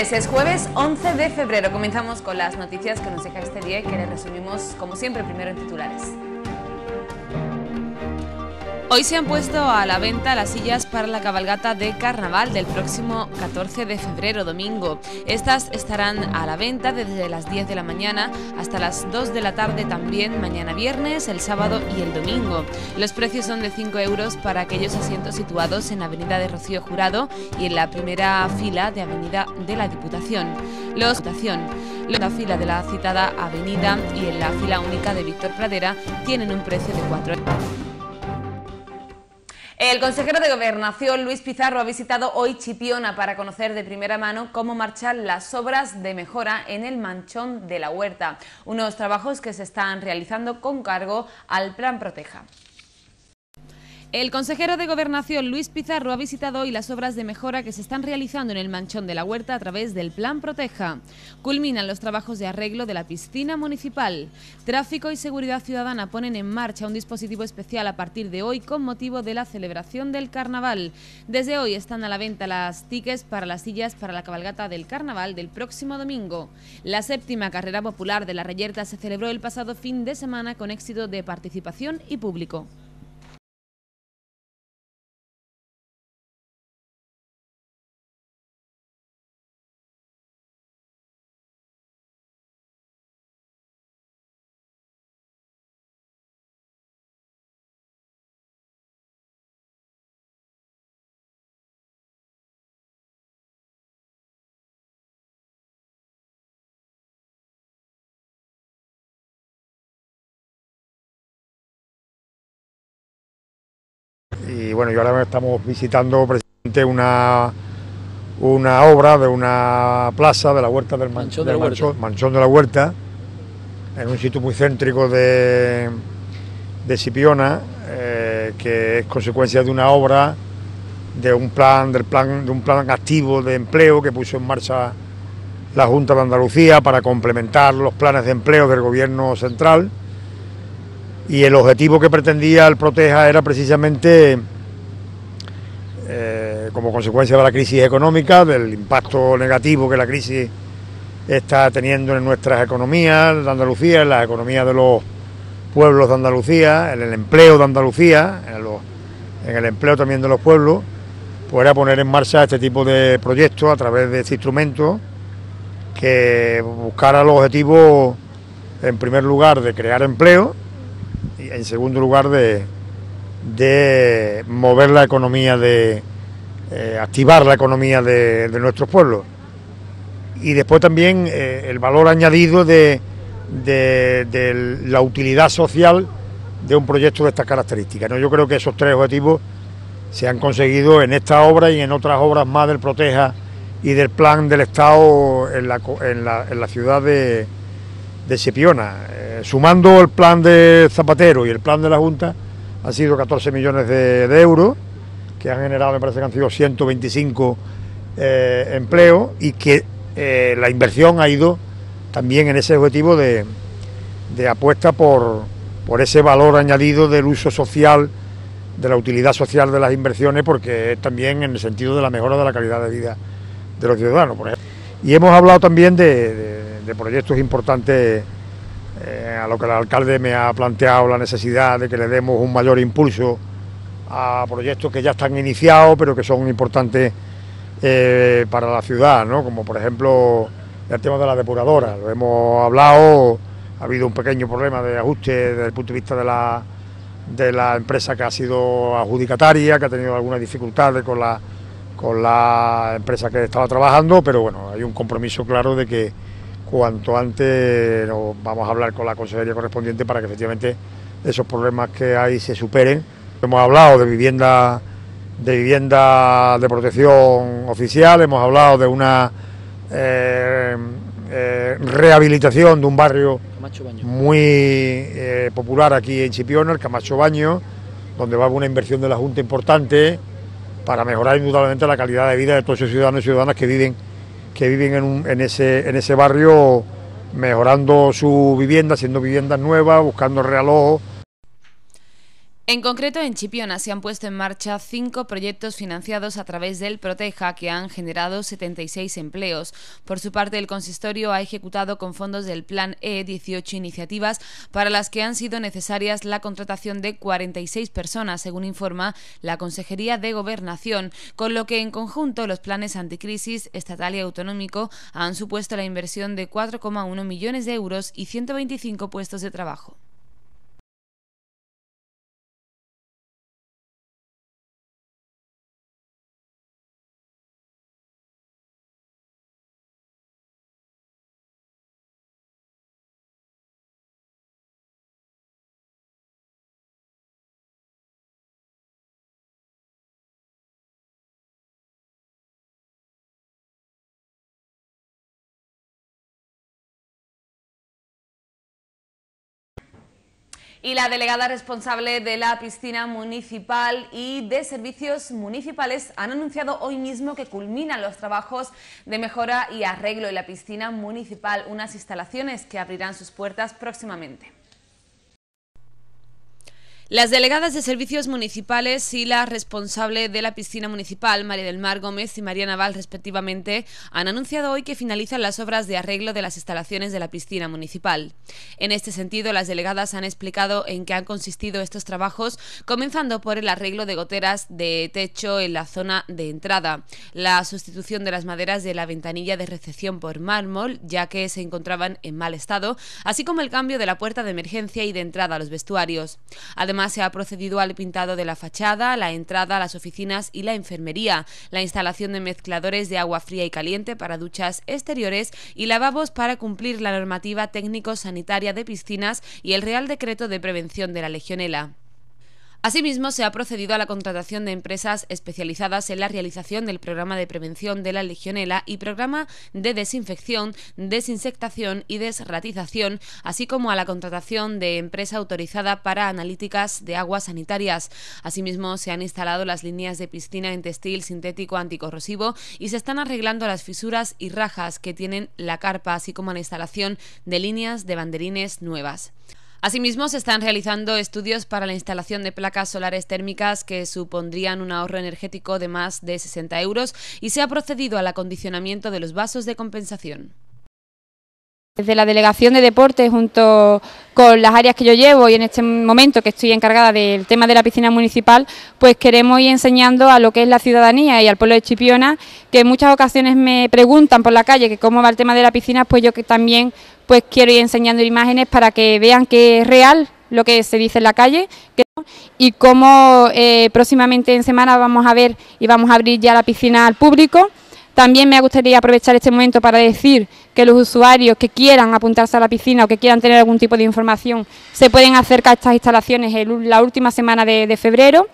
es jueves 11 de febrero. Comenzamos con las noticias que nos deja este día y que les resumimos, como siempre, primero en titulares. Hoy se han puesto a la venta las sillas para la cabalgata de carnaval del próximo 14 de febrero, domingo. Estas estarán a la venta desde las 10 de la mañana hasta las 2 de la tarde también mañana viernes, el sábado y el domingo. Los precios son de 5 euros para aquellos asientos situados en la avenida de Rocío Jurado y en la primera fila de avenida de la Diputación. Los la fila de la citada avenida y en la fila única de Víctor Pradera tienen un precio de 4 euros. El consejero de Gobernación, Luis Pizarro, ha visitado hoy Chipiona para conocer de primera mano cómo marchan las obras de mejora en el manchón de la huerta, unos trabajos que se están realizando con cargo al Plan Proteja. El consejero de Gobernación Luis Pizarro ha visitado hoy las obras de mejora que se están realizando en el manchón de la huerta a través del Plan Proteja. Culminan los trabajos de arreglo de la piscina municipal. Tráfico y Seguridad Ciudadana ponen en marcha un dispositivo especial a partir de hoy con motivo de la celebración del carnaval. Desde hoy están a la venta las tickets para las sillas para la cabalgata del carnaval del próximo domingo. La séptima carrera popular de la Reyerta se celebró el pasado fin de semana con éxito de participación y público. Y bueno, y ahora estamos visitando precisamente una, obra de una plaza de la Huerta del, Manchón, de la Huerta. en un sitio muy céntrico de, de Sipiona, eh, que es consecuencia de una obra de un plan, del plan, de un plan activo de empleo que puso en marcha la Junta de Andalucía para complementar los planes de empleo del Gobierno Central y el objetivo que pretendía el Proteja era precisamente, eh, como consecuencia de la crisis económica, del impacto negativo que la crisis está teniendo en nuestras economías de Andalucía, en las economías de los pueblos de Andalucía, en el empleo de Andalucía, en, en el empleo también de los pueblos, pues era poner en marcha este tipo de proyectos a través de este instrumento que buscara el objetivo, en primer lugar, de crear empleo, en segundo lugar de, mover la economía, de eh, activar la economía de, nuestros pueblos. Y después también eh, el valor añadido de, la utilidad social de un proyecto de estas características. ¿no? Yo creo que esos tres objetivos se han conseguido en esta obra y en otras obras más del Proteja y del plan del Estado en la, en la ciudad de, de Sepiona. Eh, sumando el plan de Zapatero y el plan de la Junta, han sido 14 millones de, euros, que han generado, me parece que han sido 125 eh, empleos y que eh, la inversión ha ido también en ese objetivo de, de apuesta por, por ese valor añadido del uso social, de la utilidad social de las inversiones, porque también en el sentido de la mejora de la calidad de vida de los ciudadanos. Y hemos hablado también de de proyectos importantes eh, a lo que el alcalde me ha planteado la necesidad de que le demos un mayor impulso a proyectos que ya están iniciados pero que son importantes eh, para la ciudad, ¿no? como por ejemplo el tema de la depuradora, lo hemos hablado, ha habido un pequeño problema de ajuste desde el punto de vista de la, de la empresa que ha sido adjudicataria, que ha tenido algunas dificultades con la, con la empresa que estaba trabajando, pero bueno, hay un compromiso claro de que cuanto antes nos vamos a hablar con la consejería correspondiente para que efectivamente esos problemas que hay se superen. Hemos hablado de vivienda de vivienda de protección oficial, hemos hablado de una eh, eh, rehabilitación de un barrio muy eh, popular aquí en Chipiona, el Camacho Baño, donde va a haber una inversión de la Junta importante para mejorar indudablemente la calidad de vida de todos esos ciudadanos y ciudadanas que viven que viven en, ese, en ese barrio mejorando su vivienda, haciendo viviendas nuevas, buscando realojos en concreto, en Chipiona se han puesto en marcha cinco proyectos financiados a través del Proteja que han generado 76 empleos. Por su parte, el consistorio ha ejecutado con fondos del Plan E 18 iniciativas para las que han sido necesarias la contratación de 46 personas, según informa la Consejería de Gobernación, con lo que en conjunto los planes anticrisis estatal y autonómico han supuesto la inversión de 4,1 millones de euros y 125 puestos de trabajo. y la delegada responsable de la piscina municipal y de servicios municipales han anunciado hoy mismo que culminan los trabajos de mejora y arreglo en la piscina municipal, unas instalaciones que abrirán sus puertas próximamente. Las delegadas de servicios municipales y la responsable de la piscina municipal, María del Mar Gómez y María Naval, respectivamente, han anunciado hoy que finalizan las obras de arreglo de las instalaciones de la piscina municipal. En este sentido, las delegadas han explicado en qué han consistido estos trabajos, comenzando por el arreglo de goteras de techo en la zona de entrada, la sustitución de las maderas de la ventanilla de recepción por mármol, ya que se encontraban en mal estado, así como el cambio de la puerta de emergencia y de entrada a los vestuarios. Además, se ha procedido al pintado de la fachada, la entrada, las oficinas y la enfermería, la instalación de mezcladores de agua fría y caliente para duchas exteriores y lavabos para cumplir la normativa técnico-sanitaria de piscinas y el Real Decreto de Prevención de la Legionela. Asimismo, se ha procedido a la contratación de empresas especializadas en la realización del programa de prevención de la legionela y programa de desinfección, desinsectación y desratización, así como a la contratación de empresa autorizada para analíticas de aguas sanitarias. Asimismo, se han instalado las líneas de piscina en textil sintético anticorrosivo y se están arreglando las fisuras y rajas que tienen la carpa, así como la instalación de líneas de banderines nuevas. Asimismo, se están realizando estudios para la instalación de placas solares térmicas que supondrían un ahorro energético de más de 60 euros y se ha procedido al acondicionamiento de los vasos de compensación. Desde la Delegación de Deportes, junto con las áreas que yo llevo y en este momento que estoy encargada del tema de la piscina municipal, pues queremos ir enseñando a lo que es la ciudadanía y al pueblo de Chipiona, que en muchas ocasiones me preguntan por la calle que cómo va el tema de la piscina, pues yo que también pues quiero ir enseñando imágenes para que vean que es real lo que se dice en la calle y cómo eh, próximamente en semana vamos a ver y vamos a abrir ya la piscina al público. También me gustaría aprovechar este momento para decir que los usuarios que quieran apuntarse a la piscina o que quieran tener algún tipo de información se pueden acercar a estas instalaciones en la última semana de, febrero.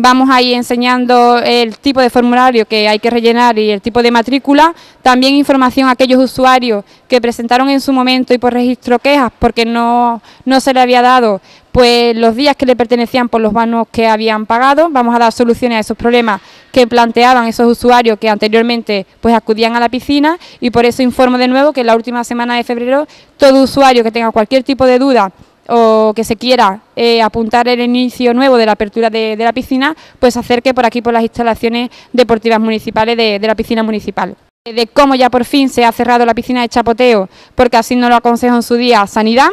Vamos a ir enseñando el tipo de formulario que hay que rellenar y el tipo de matrícula. También información a aquellos usuarios que presentaron en su momento y por registro quejas porque no, no se le había dado pues los días que le pertenecían por los vanos que habían pagado. Vamos a dar soluciones a esos problemas que planteaban esos usuarios que anteriormente pues acudían a la piscina y por eso informo de nuevo que en la última semana de febrero todo usuario que tenga cualquier tipo de duda o que se quiera eh, apuntar el inicio nuevo de la apertura de, la piscina, pues acerque por aquí por las instalaciones deportivas municipales de, la piscina municipal eh, de cómo ya por fin se ha cerrado la piscina de Chapoteo, porque así no lo aconsejo en su día Sanidad.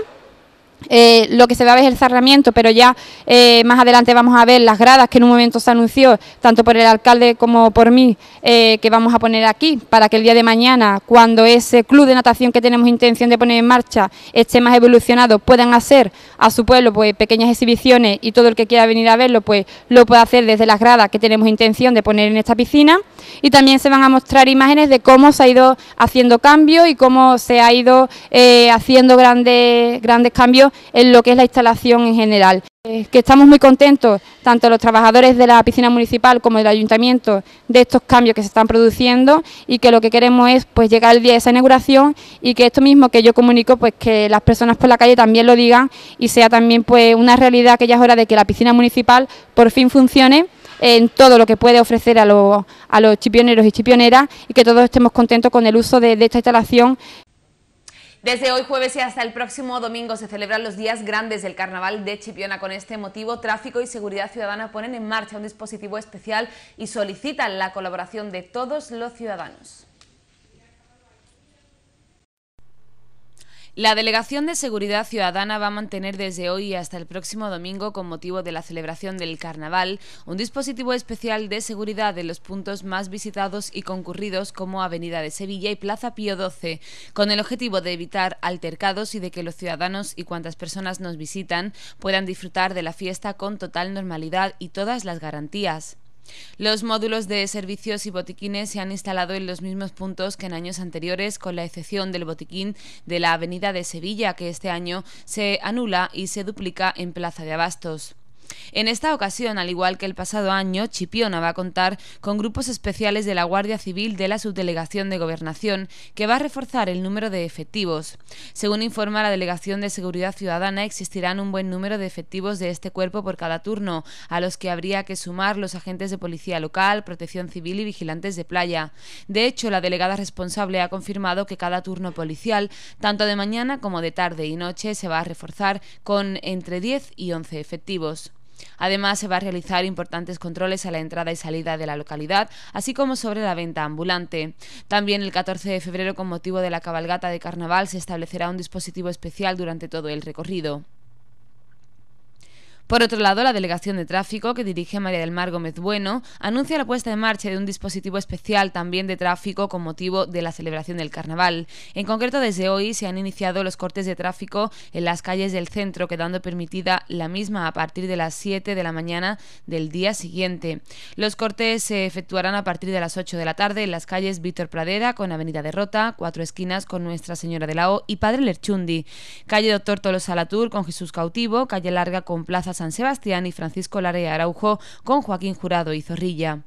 Eh, lo que se va a ver es el cerramiento, pero ya eh, más adelante vamos a ver las gradas que en un momento se anunció, tanto por el alcalde como por mí, eh, que vamos a poner aquí, para que el día de mañana, cuando ese club de natación que tenemos intención de poner en marcha esté más evolucionado, puedan hacer a su pueblo pues pequeñas exhibiciones y todo el que quiera venir a verlo, pues lo puede hacer desde las gradas que tenemos intención de poner en esta piscina. Y también se van a mostrar imágenes de cómo se ha ido haciendo cambios y cómo se ha ido haciendo grandes, grandes cambios en lo que es la instalación en general. Eh, que estamos muy contentos, tanto los trabajadores de la piscina municipal como del ayuntamiento, de estos cambios que se están produciendo y que lo que queremos es pues llegar el día de esa inauguración y que esto mismo que yo comunico, pues que las personas por la calle también lo digan y sea también pues una realidad que ya es hora de que la piscina municipal por fin funcione en todo lo que puede ofrecer a los, a los chipioneros y chipioneras y que todos estemos contentos con el uso de esta instalación desde hoy jueves y hasta el próximo domingo se celebran los días grandes del Carnaval de Chipiona. Con este motivo, Tráfico y Seguridad Ciudadana ponen en marcha un dispositivo especial y solicitan la colaboración de todos los ciudadanos. La Delegación de Seguridad Ciudadana va a mantener desde hoy hasta el próximo domingo, con motivo de la celebración del Carnaval, un dispositivo especial de seguridad en los puntos más visitados y concurridos como Avenida de Sevilla y Plaza Pío XII, con el objetivo de evitar altercados y de que los ciudadanos y cuantas personas nos visitan puedan disfrutar de la fiesta con total normalidad y todas las garantías. Los módulos de servicios y botiquines se han instalado en los mismos puntos que en años anteriores, con la excepción del botiquín de la Avenida de Sevilla, que este año se anula y se duplica en Plaza de Abastos. En esta ocasión, al igual que el pasado año, Chipiona va a contar con grupos especiales de la Guardia Civil de la Subdelegación de Gobernación, que va a reforzar el número de efectivos. Según informa la Delegación de Seguridad Ciudadana, existirán un buen número de efectivos de este cuerpo por cada turno, a los que habría que sumar los agentes de policía local, protección civil y vigilantes de playa. De hecho, la delegada responsable ha confirmado que cada turno policial, tanto de mañana como de tarde y noche, se va a reforzar con entre 10 y 11 efectivos. Además, se va a realizar importantes controles a la entrada y salida de la localidad, así como sobre la venta ambulante. También el 14 de febrero, con motivo de la cabalgata de carnaval, se establecerá un dispositivo especial durante todo el recorrido. Por otro lado, la Delegación de Tráfico, que dirige María del Mar Gómez Bueno, anuncia la puesta en marcha de un dispositivo especial también de tráfico con motivo de la celebración del carnaval. En concreto, desde hoy se han iniciado los cortes de tráfico en las calles del centro, quedando permitida la misma a partir de las 7 de la mañana del día siguiente. Los cortes se efectuarán a partir de las 8 de la tarde en las calles Víctor Pradera con Avenida Derrota, Cuatro Esquinas con Nuestra Señora de la O y Padre Lerchundi, calle Doctor Tolosa Latour con Jesús Cautivo, calle Larga con Plaza San Sebastián y Francisco Larea Araujo con Joaquín Jurado y Zorrilla.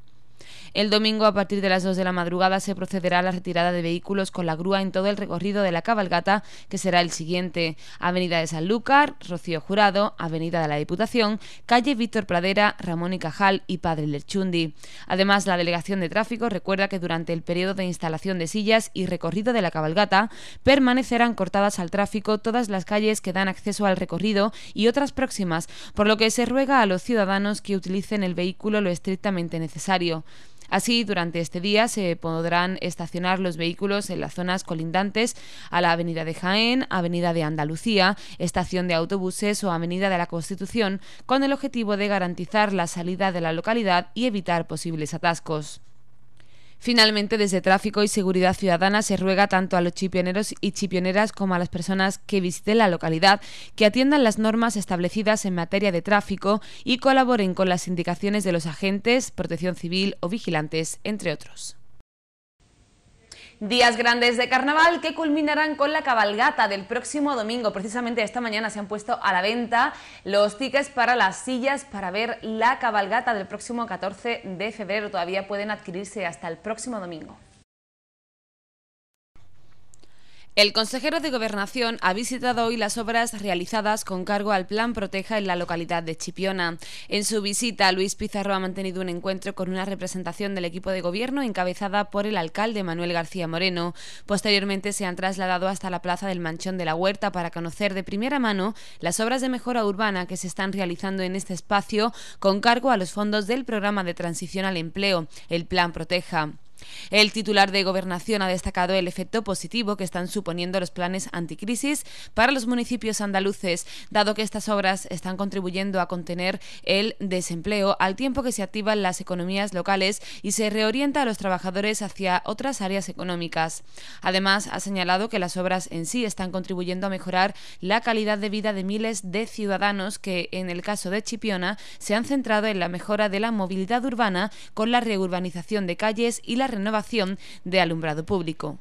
El domingo, a partir de las 2 de la madrugada, se procederá a la retirada de vehículos con la grúa en todo el recorrido de la cabalgata, que será el siguiente: Avenida de Sanlúcar, Rocío Jurado, Avenida de la Diputación, calle Víctor Pradera, Ramón y Cajal y Padre Lerchundi. Además, la Delegación de Tráfico recuerda que durante el periodo de instalación de sillas y recorrido de la cabalgata, permanecerán cortadas al tráfico todas las calles que dan acceso al recorrido y otras próximas, por lo que se ruega a los ciudadanos que utilicen el vehículo lo estrictamente necesario. Así, durante este día se podrán estacionar los vehículos en las zonas colindantes a la Avenida de Jaén, Avenida de Andalucía, Estación de Autobuses o Avenida de la Constitución, con el objetivo de garantizar la salida de la localidad y evitar posibles atascos. Finalmente, desde Tráfico y Seguridad Ciudadana se ruega tanto a los chipioneros y chipioneras como a las personas que visiten la localidad que atiendan las normas establecidas en materia de tráfico y colaboren con las indicaciones de los agentes, protección civil o vigilantes, entre otros. Días grandes de carnaval que culminarán con la cabalgata del próximo domingo. Precisamente esta mañana se han puesto a la venta los tickets para las sillas para ver la cabalgata del próximo 14 de febrero. Todavía pueden adquirirse hasta el próximo domingo. El consejero de Gobernación ha visitado hoy las obras realizadas con cargo al Plan Proteja en la localidad de Chipiona. En su visita, Luis Pizarro ha mantenido un encuentro con una representación del equipo de gobierno encabezada por el alcalde Manuel García Moreno. Posteriormente se han trasladado hasta la Plaza del Manchón de la Huerta para conocer de primera mano las obras de mejora urbana que se están realizando en este espacio con cargo a los fondos del Programa de Transición al Empleo, el Plan Proteja. El titular de Gobernación ha destacado el efecto positivo que están suponiendo los planes anticrisis para los municipios andaluces, dado que estas obras están contribuyendo a contener el desempleo al tiempo que se activan las economías locales y se reorienta a los trabajadores hacia otras áreas económicas. Además, ha señalado que las obras en sí están contribuyendo a mejorar la calidad de vida de miles de ciudadanos que, en el caso de Chipiona, se han centrado en la mejora de la movilidad urbana con la reurbanización de calles y la renovación de alumbrado público.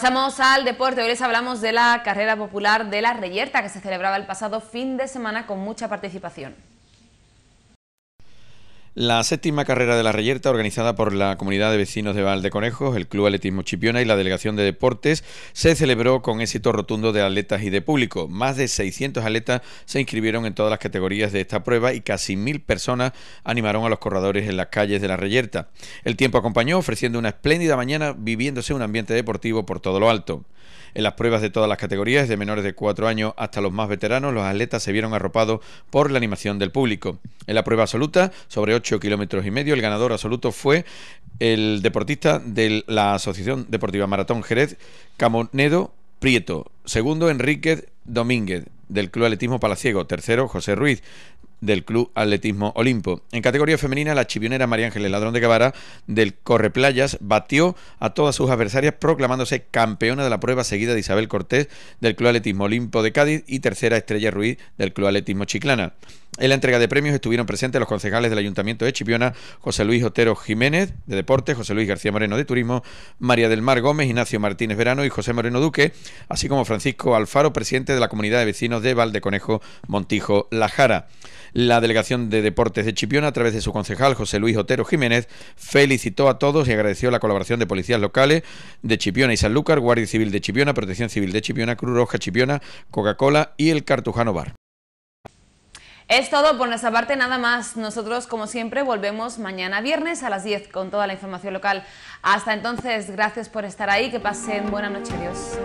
Pasamos al deporte. Hoy les hablamos de la carrera popular de la reyerta que se celebraba el pasado fin de semana con mucha participación. La séptima carrera de la reyerta, organizada por la comunidad de vecinos de Valdeconejos, el Club Atletismo Chipiona y la Delegación de Deportes, se celebró con éxito rotundo de atletas y de público. Más de 600 atletas se inscribieron en todas las categorías de esta prueba y casi mil personas animaron a los corredores en las calles de la reyerta. El tiempo acompañó ofreciendo una espléndida mañana viviéndose un ambiente deportivo por todo lo alto. En las pruebas de todas las categorías, de menores de 4 años hasta los más veteranos, los atletas se vieron arropados por la animación del público. En la prueba absoluta, sobre kilómetros y medio. El ganador absoluto fue el deportista de la Asociación Deportiva Maratón Jerez, Camonedo Prieto. Segundo, Enríquez Domínguez, del Club Atletismo Palaciego. Tercero, José Ruiz, del Club Atletismo Olimpo. En categoría femenina, la chivionera María Ángeles Ladrón de Guevara del Correplayas batió a todas sus adversarias proclamándose campeona de la prueba seguida de Isabel Cortés del Club Atletismo Olimpo de Cádiz y tercera Estrella Ruiz del Club Atletismo Chiclana. En la entrega de premios estuvieron presentes los concejales del Ayuntamiento de Chipiona, José Luis Otero Jiménez, de Deportes, José Luis García Moreno, de Turismo, María del Mar Gómez, Ignacio Martínez Verano y José Moreno Duque, así como Francisco Alfaro, presidente de la Comunidad de Vecinos de Valdeconejo, Montijo, La Jara. La Delegación de Deportes de Chipiona, a través de su concejal José Luis Otero Jiménez, felicitó a todos y agradeció la colaboración de policías locales de Chipiona y Sanlúcar, Guardia Civil de Chipiona, Protección Civil de Chipiona, Cruz Roja Chipiona, Coca-Cola y el Cartujano Bar. Es todo por nuestra parte, nada más. Nosotros, como siempre, volvemos mañana viernes a las 10 con toda la información local. Hasta entonces, gracias por estar ahí, que pasen buena noche, adiós.